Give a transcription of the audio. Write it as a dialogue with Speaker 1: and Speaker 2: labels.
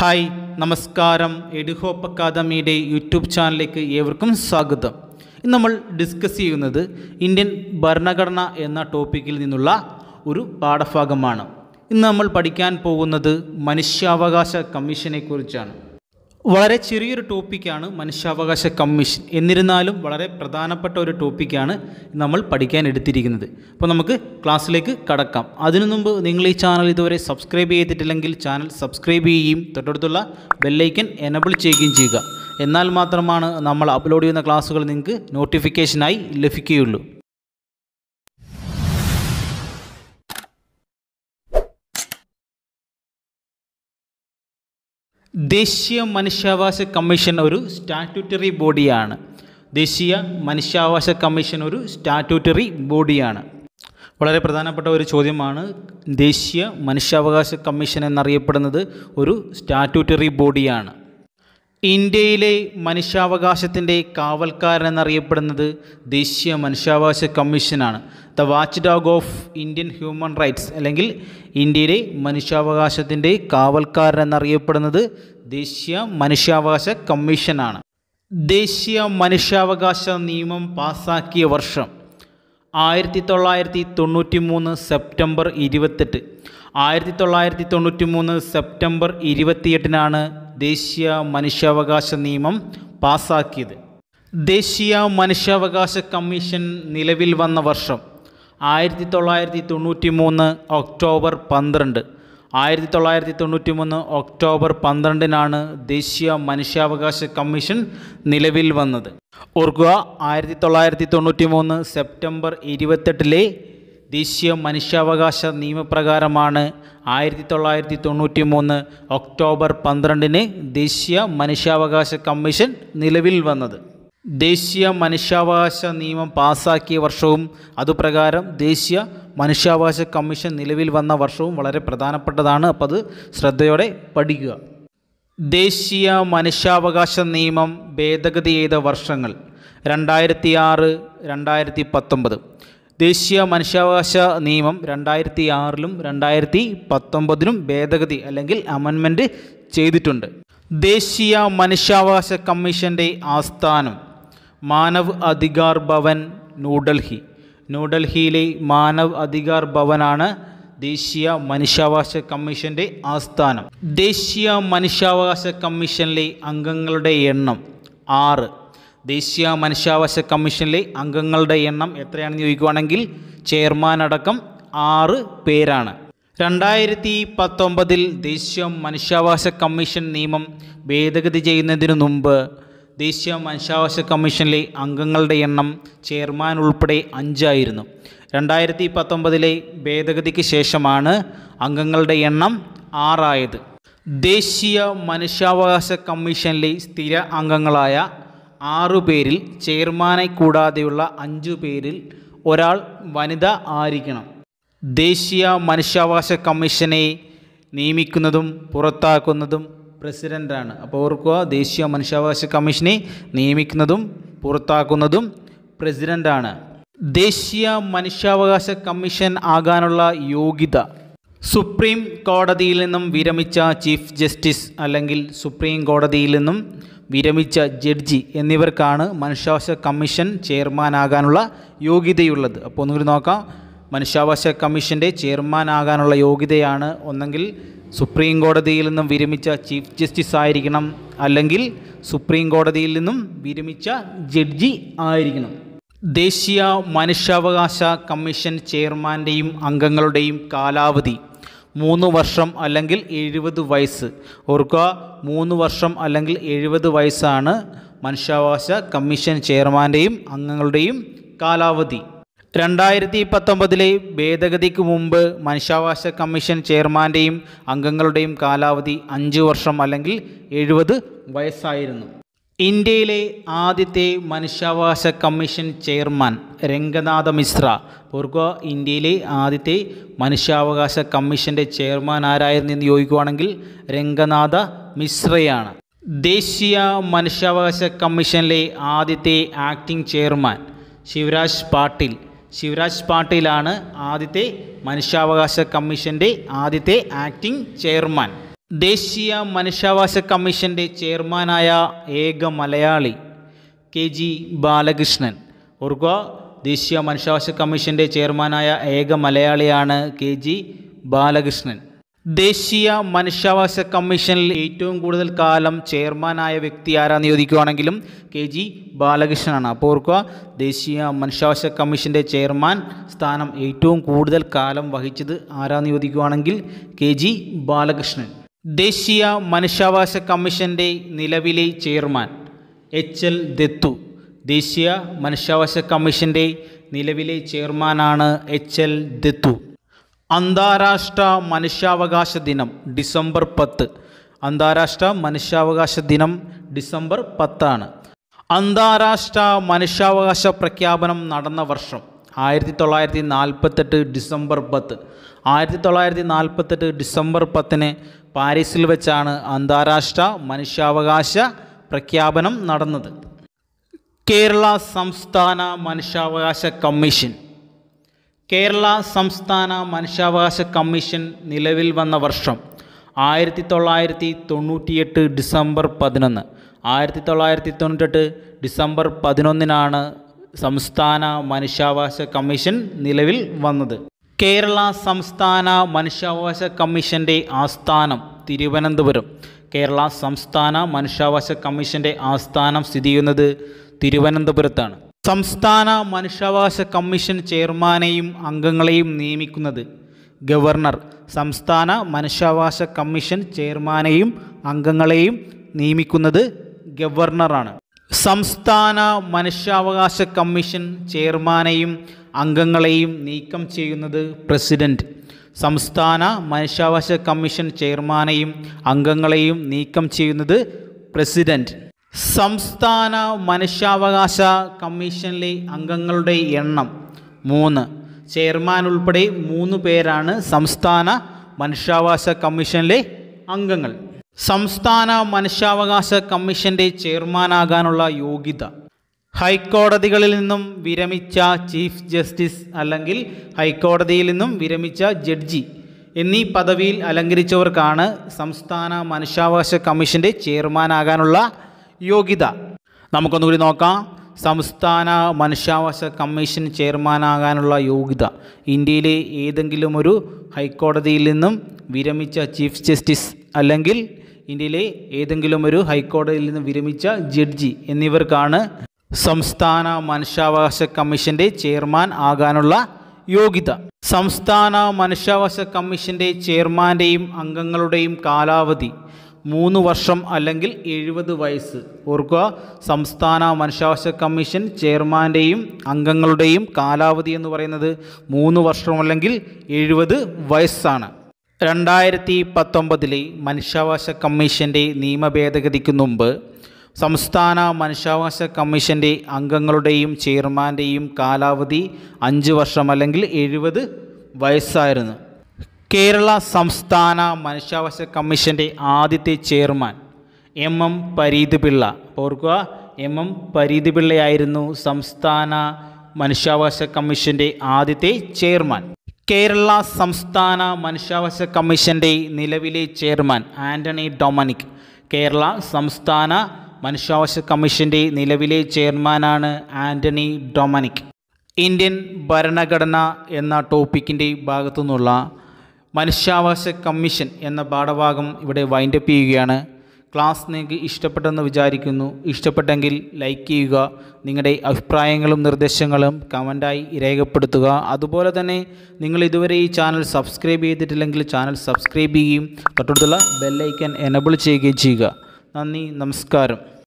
Speaker 1: hi നമസ്കാരം എഡുഹോപ്പ് അക്കാദമിയുടെ YouTube ചാനലിലേക്ക് ഏവർക്കും സ്വാഗതം ഇന്ന് നമ്മൾ ഡിസ്കസ് ചെയ്യുന്നത് ഇന്ത്യൻ ഭരണഘടന എന്ന ടോപ്പിക്കിൽ നിന്നുള്ള ഒരു പാഠഭാഗമാണ് ഇന്ന് നമ്മൾ പഠിക്കാൻ പോകുന്നത് മനുഷ്യാവകാശ കമ്മീഷനെക്കുറിച്ചാണ് വളരെ ചെറിയൊരു ടോപ്പിക്കാണ് മനുഷ്യാവകാശ കമ്മീഷൻ എന്നിരുന്നാലും വളരെ പ്രധാനപ്പെട്ട ഒരു ടോപ്പിക്കാണ് നമ്മൾ പഠിക്കാൻ എടുത്തിരിക്കുന്നത് അപ്പോൾ നമുക്ക് ക്ലാസ്സിലേക്ക് കടക്കാം അതിനു മുമ്പ് നിങ്ങൾ ഈ ചാനൽ ഇതുവരെ സബ്സ്ക്രൈബ് ചെയ്തിട്ടില്ലെങ്കിൽ ചാനൽ സബ്സ്ക്രൈബ് ചെയ്യുകയും തൊട്ടടുത്തുള്ള ബെല്ലൈക്കൻ എനബിൾ ചെയ്യുകയും ചെയ്യുക എന്നാൽ മാത്രമാണ് നമ്മൾ അപ്ലോഡ് ചെയ്യുന്ന ക്ലാസ്സുകൾ നിങ്ങൾക്ക് നോട്ടിഫിക്കേഷനായി ലഭിക്കുകയുള്ളൂ ദേശീയ മനുഷ്യാവകാശ കമ്മീഷൻ ഒരു സ്റ്റാറ്റ്യൂട്ടറി ബോഡിയാണ് ദേശീയ മനുഷ്യാവകാശ കമ്മീഷൻ ഒരു സ്റ്റാറ്റ്യൂട്ടറി ബോഡിയാണ് വളരെ പ്രധാനപ്പെട്ട ഒരു ചോദ്യമാണ് ദേശീയ മനുഷ്യാവകാശ കമ്മീഷൻ എന്നറിയപ്പെടുന്നത് ഒരു സ്റ്റാറ്റ്യൂട്ടറി ബോഡിയാണ് ഇന്ത്യയിലെ മനുഷ്യാവകാശത്തിൻ്റെ കാവൽക്കാരനെന്നറിയപ്പെടുന്നത് ദേശീയ മനുഷ്യാവകാശ കമ്മീഷനാണ് the watchdog of Indian human rights അല്ലെങ്കിൽ ഇന്ത്യയിലെ മനുഷ്യാവകാശത്തിൻ്റെ കാവൽക്കാരനെന്നറിയപ്പെടുന്നത് ദേശീയ മനുഷ്യാവകാശ കമ്മീഷനാണ് ദേശീയ മനുഷ്യാവകാശ നിയമം പാസാക്കിയ വർഷം ആയിരത്തി തൊള്ളായിരത്തി തൊണ്ണൂറ്റി മൂന്ന് സെപ്റ്റംബർ ഇരുപത്തെട്ട് ആയിരത്തി തൊള്ളായിരത്തി തൊണ്ണൂറ്റി മൂന്ന് സെപ്റ്റംബർ ഇരുപത്തിയെട്ടിനാണ് ദേശീയ മനുഷ്യാവകാശ നിയമം പാസാക്കിയത് ദേശീയ മനുഷ്യാവകാശ കമ്മീഷൻ നിലവിൽ വന്ന വർഷം ആയിരത്തി തൊള്ളായിരത്തി തൊണ്ണൂറ്റി മൂന്ന് ഒക്ടോബർ പന്ത്രണ്ട് ആയിരത്തി തൊള്ളായിരത്തി തൊണ്ണൂറ്റി മൂന്ന് ഒക്ടോബർ പന്ത്രണ്ടിനാണ് ദേശീയ മനുഷ്യാവകാശ കമ്മീഷൻ നിലവിൽ വന്നത് ഓർക്കുക ആയിരത്തി തൊള്ളായിരത്തി തൊണ്ണൂറ്റി മൂന്ന് സെപ്റ്റംബർ ഇരുപത്തെട്ടിലെ ദേശീയ മനുഷ്യാവകാശ നിയമപ്രകാരമാണ് ആയിരത്തി തൊള്ളായിരത്തി തൊണ്ണൂറ്റി മൂന്ന് ഒക്ടോബർ പന്ത്രണ്ടിന് ദേശീയ മനുഷ്യാവകാശ കമ്മീഷൻ നിലവിൽ വന്നത് ദേശീയ മനുഷ്യാവകാശ നിയമം പാസാക്കിയ വർഷവും അതുപ്രകാരം ദേശീയ മനുഷ്യാവകാശ കമ്മീഷൻ നിലവിൽ വന്ന വർഷവും വളരെ പ്രധാനപ്പെട്ടതാണ് അപ്പോൾ അത് ശ്രദ്ധയോടെ പഠിക്കുക ദേശീയ മനുഷ്യാവകാശ നിയമം ഭേദഗതി ചെയ്ത വർഷങ്ങൾ രണ്ടായിരത്തി ആറ് രണ്ടായിരത്തി പത്തൊമ്പത് ദേശീയ മനുഷ്യാവകാശ നിയമം രണ്ടായിരത്തി ആറിലും രണ്ടായിരത്തി പത്തൊമ്പതിലും ഭേദഗതി അല്ലെങ്കിൽ അമെൻമെൻറ്റ് ചെയ്തിട്ടുണ്ട് ദേശീയ മനുഷ്യാവകാശ കമ്മീഷൻ്റെ ആസ്ഥാനം മാനവ് അധികാർ ഭവൻ ന്യൂഡൽഹി ന്യൂഡൽഹിയിലെ മാനവ് അധികാർ ഭവനാണ് ദേശീയ മനുഷ്യാവകാശ കമ്മീഷൻ്റെ ആസ്ഥാനം ദേശീയ മനുഷ്യാവകാശ കമ്മീഷനിലെ അംഗങ്ങളുടെ എണ്ണം ആറ് ദേശീയ മനുഷ്യാവകാശ കമ്മീഷനിലെ അംഗങ്ങളുടെ എണ്ണം എത്രയാണെന്ന് ചോദിക്കുവാണെങ്കിൽ ചെയർമാൻ അടക്കം ആറ് പേരാണ് രണ്ടായിരത്തി പത്തൊമ്പതിൽ ദേശീയ മനുഷ്യാവകാശ കമ്മീഷൻ നിയമം ഭേദഗതി ചെയ്യുന്നതിനു മുമ്പ് ദേശീയ മനുഷ്യാവകാശ കമ്മീഷനിലെ അംഗങ്ങളുടെ എണ്ണം ചെയർമാൻ ഉൾപ്പെടെ അഞ്ചായിരുന്നു രണ്ടായിരത്തി പത്തൊമ്പതിലെ ഭേദഗതിക്ക് ശേഷമാണ് അംഗങ്ങളുടെ എണ്ണം ആറായത് ദേശീയ മനുഷ്യാവകാശ കമ്മീഷനിലെ സ്ഥിര അംഗങ്ങളായ ആറു പേരിൽ ചെയർമാനെ കൂടാതെയുള്ള അഞ്ചു പേരിൽ ഒരാൾ വനിത ആയിരിക്കണം ദേശീയ മനുഷ്യാവകാശ കമ്മീഷനെ നിയമിക്കുന്നതും പുറത്താക്കുന്നതും പ്രസിഡൻ്റാണ് അപ്പോൾ ഓർക്കുക ദേശീയ മനുഷ്യാവകാശ കമ്മീഷനെ നിയമിക്കുന്നതും പുറത്താക്കുന്നതും പ്രസിഡൻ്റാണ് ദേശീയ മനുഷ്യാവകാശ കമ്മീഷൻ ആകാനുള്ള യോഗ്യത സുപ്രീം കോടതിയിൽ നിന്നും വിരമിച്ച ചീഫ് ജസ്റ്റിസ് അല്ലെങ്കിൽ സുപ്രീം കോടതിയിൽ നിന്നും വിരമിച്ച ജഡ്ജി എന്നിവർക്കാണ് മനുഷ്യാവകാശ കമ്മീഷൻ ചെയർമാനാകാനുള്ള യോഗ്യതയുള്ളത് അപ്പോൾ ഒന്നുകൂടി നോക്കാം മനുഷ്യാവകാശ കമ്മീഷൻ്റെ ചെയർമാനാകാനുള്ള യോഗ്യതയാണ് ഒന്നെങ്കിൽ സുപ്രീം കോടതിയിൽ നിന്നും വിരമിച്ച ചീഫ് ജസ്റ്റിസ് ആയിരിക്കണം അല്ലെങ്കിൽ സുപ്രീം കോടതിയിൽ നിന്നും വിരമിച്ച ജഡ്ജി ആയിരിക്കണം ദേശീയ മനുഷ്യാവകാശ കമ്മീഷൻ ചെയർമാൻ്റെയും അംഗങ്ങളുടെയും കാലാവധി മൂന്ന് വർഷം അല്ലെങ്കിൽ എഴുപത് വയസ്സ് ഓർക്കുക മൂന്ന് വർഷം അല്ലെങ്കിൽ എഴുപത് വയസ്സാണ് മനുഷ്യാവകാശ കമ്മീഷൻ ചെയർമാൻ്റെയും അംഗങ്ങളുടെയും കാലാവധി രണ്ടായിരത്തി പത്തൊമ്പതിലെ ഭേദഗതിക്ക് മുമ്പ് മനുഷ്യാവകാശ കമ്മീഷൻ ചെയർമാൻ്റെയും അംഗങ്ങളുടെയും കാലാവധി അഞ്ച് വർഷം അല്ലെങ്കിൽ എഴുപത് വയസ്സായിരുന്നു ഇന്ത്യയിലെ ആദ്യത്തെ മനുഷ്യാവകാശ കമ്മീഷൻ ചെയർമാൻ രംഗനാഥ മിശ്ര പൂർവ്വ ഇന്ത്യയിലെ ആദ്യത്തെ മനുഷ്യാവകാശ കമ്മീഷൻ്റെ ചെയർമാൻ ആരായിരുന്നു എന്ന് ചോദിക്കുകയാണെങ്കിൽ രംഗനാഥ മിശ്രയാണ് ദേശീയ മനുഷ്യാവകാശ കമ്മീഷനിലെ ആദ്യത്തെ ആക്ടിംഗ് ചെയർമാൻ ശിവരാജ് പാട്ടീൽ ശിവരാജ് പാട്ടീലാണ് ആദ്യത്തെ മനുഷ്യാവകാശ കമ്മീഷൻ്റെ ആദ്യത്തെ ആക്ടിംഗ് ചെയർമാൻ ദേശീയ മനുഷ്യാവകാശ കമ്മീഷൻ്റെ ചെയർമാനായ ഏക മലയാളി കെ ജി ബാലകൃഷ്ണൻ ഓർക്കുക ദേശീയ മനുഷ്യാവകാശ കമ്മീഷൻ്റെ ചെയർമാനായ ഏക മലയാളിയാണ് കെ ജി ബാലകൃഷ്ണൻ ദേശീയ മനുഷ്യാവകാശ കമ്മീഷനിൽ ഏറ്റവും കൂടുതൽ കാലം ചെയർമാനായ വ്യക്തി ആരാന്ന് ചോദിക്കുകയാണെങ്കിലും കെ ജി ബാലകൃഷ്ണനാണ് അപ്പോൾ ഓർക്കുക ദേശീയ മനുഷ്യാവകാശ കമ്മീഷൻ്റെ ചെയർമാൻ സ്ഥാനം ഏറ്റവും കൂടുതൽ കാലം വഹിച്ചത് ആരാന്ന് ചോദിക്കുകയാണെങ്കിൽ കെ ജി ബാലകൃഷ്ണൻ ദേശീയ മനുഷ്യാവകാശ കമ്മീഷൻ്റെ നിലവിലെ ചെയർമാൻ എച്ച് എൽ ദത്തു ദേശീയ മനുഷ്യാവകാശ കമ്മീഷൻ്റെ നിലവിലെ ചെയർമാനാണ് എച്ച് എൽ ദത്തു അന്താരാഷ്ട്ര മനുഷ്യാവകാശ ദിനം ഡിസംബർ പത്ത് അന്താരാഷ്ട്ര മനുഷ്യാവകാശ ദിനം ഡിസംബർ പത്താണ് അന്താരാഷ്ട്ര മനുഷ്യാവകാശ പ്രഖ്യാപനം നടന്ന വർഷം ആയിരത്തി തൊള്ളായിരത്തി നാൽപ്പത്തെട്ട് ഡിസംബർ പത്ത് ആയിരത്തി തൊള്ളായിരത്തി നാൽപ്പത്തെട്ട് ഡിസംബർ പത്തിന് പാരീസിൽ വെച്ചാണ് അന്താരാഷ്ട്ര മനുഷ്യാവകാശ പ്രഖ്യാപനം നടന്നത് കേരള സംസ്ഥാന മനുഷ്യാവകാശ കമ്മീഷൻ കേരള സംസ്ഥാന മനുഷ്യാവകാശ കമ്മീഷൻ നിലവിൽ വന്ന വർഷം ആയിരത്തി തൊള്ളായിരത്തി തൊണ്ണൂറ്റിയെട്ട് ഡിസംബർ പതിനൊന്ന് ആയിരത്തി തൊള്ളായിരത്തി തൊണ്ണൂറ്റെട്ട് ഡിസംബർ പതിനൊന്നിനാണ് സംസ്ഥാന മനുഷ്യാവകാശ കമ്മീഷൻ നിലവിൽ വന്നത് കേരള സംസ്ഥാന മനുഷ്യാവകാശ കമ്മീഷൻ്റെ ആസ്ഥാനം തിരുവനന്തപുരം കേരള സംസ്ഥാന മനുഷ്യാവകാശ കമ്മീഷൻ്റെ ആസ്ഥാനം സ്ഥിതി ചെയ്യുന്നത് തിരുവനന്തപുരത്താണ് സംസ്ഥാന മനുഷ്യാവകാശ കമ്മീഷൻ ചെയർമാനെയും അംഗങ്ങളെയും നിയമിക്കുന്നത് ഗവർണർ സംസ്ഥാന മനുഷ്യാവകാശ കമ്മീഷൻ ചെയർമാനെയും അംഗങ്ങളെയും നിയമിക്കുന്നത് ഗവർണറാണ് സംസ്ഥാന മനുഷ്യാവകാശ കമ്മീഷൻ ചെയർമാനെയും അംഗങ്ങളെയും നീക്കം ചെയ്യുന്നത് പ്രസിഡൻറ്റ് സംസ്ഥാന മനുഷ്യാവകാശ കമ്മീഷൻ ചെയർമാനെയും അംഗങ്ങളെയും നീക്കം ചെയ്യുന്നത് പ്രസിഡൻറ്റ് സംസ്ഥാന മനുഷ്യാവകാശ കമ്മീഷനിലെ അംഗങ്ങളുടെ എണ്ണം മൂന്ന് ചെയർമാൻ ഉൾപ്പെടെ മൂന്ന് പേരാണ് സംസ്ഥാന മനുഷ്യാവകാശ കമ്മീഷനിലെ അംഗങ്ങൾ സംസ്ഥാന മനുഷ്യാവകാശ കമ്മീഷൻ്റെ ചെയർമാനാകാനുള്ള യോഗ്യത ഹൈക്കോടതികളിൽ നിന്നും വിരമിച്ച ചീഫ് ജസ്റ്റിസ് അല്ലെങ്കിൽ ഹൈക്കോടതിയിൽ നിന്നും വിരമിച്ച ജഡ്ജി എന്നീ പദവിയിൽ അലങ്കരിച്ചവർക്കാണ് സംസ്ഥാന മനുഷ്യാവകാശ കമ്മീഷൻ്റെ ചെയർമാനാകാനുള്ള യോഗ്യത നമുക്കൊന്നുകൂടി നോക്കാം സംസ്ഥാന മനുഷ്യാവകാശ കമ്മീഷൻ ചെയർമാനാകാനുള്ള യോഗ്യത ഇന്ത്യയിലെ ഏതെങ്കിലും ഒരു ഹൈക്കോടതിയിൽ നിന്നും വിരമിച്ച ചീഫ് ജസ്റ്റിസ് അല്ലെങ്കിൽ ഇന്ത്യയിലെ ഏതെങ്കിലും ഒരു ഹൈക്കോടതിയിൽ നിന്ന് വിരമിച്ച ജഡ്ജി എന്നിവർക്കാണ് സംസ്ഥാന മനുഷ്യാവകാശ കമ്മീഷന്റെ ചെയർമാൻ ആകാനുള്ള യോഗ്യത സംസ്ഥാന മനുഷ്യാവകാശ കമ്മീഷന്റെ ചെയർമാന്റെയും അംഗങ്ങളുടെയും കാലാവധി മൂന്ന് വർഷം അല്ലെങ്കിൽ എഴുപത് വയസ്സ് ഓർക്കുക സംസ്ഥാന മനുഷ്യാവകാശ കമ്മീഷൻ ചെയർമാൻ്റെയും അംഗങ്ങളുടെയും കാലാവധി എന്ന് പറയുന്നത് മൂന്ന് വർഷം അല്ലെങ്കിൽ എഴുപത് വയസ്സാണ് രണ്ടായിരത്തി പത്തൊമ്പതിലെ മനുഷ്യാവകാശ കമ്മീഷൻ്റെ നിയമ ഭേദഗതിക്ക് മുമ്പ് സംസ്ഥാന മനുഷ്യാവകാശ കമ്മീഷൻ്റെ അംഗങ്ങളുടെയും ചെയർമാൻ്റെയും കാലാവധി അഞ്ച് വർഷം അല്ലെങ്കിൽ എഴുപത് വയസ്സായിരുന്നു കേരള സംസ്ഥാന മനുഷ്യാവകാശ കമ്മീഷൻ്റെ ആദ്യത്തെ chairman M M Pareeth Pillai ഓർക്കുക എം എം പരീത് പിള്ളയായിരുന്നു സംസ്ഥാന മനുഷ്യാവകാശ കമ്മീഷൻ്റെ ആദ്യത്തെ ചെയർമാൻ കേരള സംസ്ഥാന മനുഷ്യാവകാശ കമ്മീഷൻ്റെ നിലവിലെ ചെയർമാൻ ആൻ്റണി ഡൊമനിക് കേരള സംസ്ഥാന മനുഷ്യാവകാശ കമ്മീഷൻ്റെ നിലവിലെ ചെയർമാനാണ് ആൻ്റണി ഡൊമനിക് ഇന്ത്യൻ ഭരണഘടന എന്ന ടോപ്പിക്കിൻ്റെ ഭാഗത്തു നിന്നുള്ള മനുഷ്യാവകാശ കമ്മീഷൻ എന്ന പാഠഭാഗം ഇവിടെ വൈൻഡപ്പ് ചെയ്യുകയാണ് ക്ലാസ് നിങ്ങൾക്ക് ഇഷ്ടപ്പെട്ടെന്ന് വിചാരിക്കുന്നു ഇഷ്ടപ്പെട്ടെങ്കിൽ ലൈക്ക് ചെയ്യുക നിങ്ങളുടെ അഭിപ്രായങ്ങളും നിർദ്ദേശങ്ങളും കമൻറ്റായി രേഖപ്പെടുത്തുക അതുപോലെ തന്നെ നിങ്ങൾ ഇതുവരെ ഈ ചാനൽ സബ്സ്ക്രൈബ് ചെയ്തിട്ടില്ലെങ്കിൽ ചാനൽ സബ്സ്ക്രൈബ് ചെയ്യുകയും തൊട്ടടുത്തുള്ള ബെല്ലൈക്കൻ എനബിൾ ചെയ്യുകയും ചെയ്യുക നന്ദി നമസ്കാരം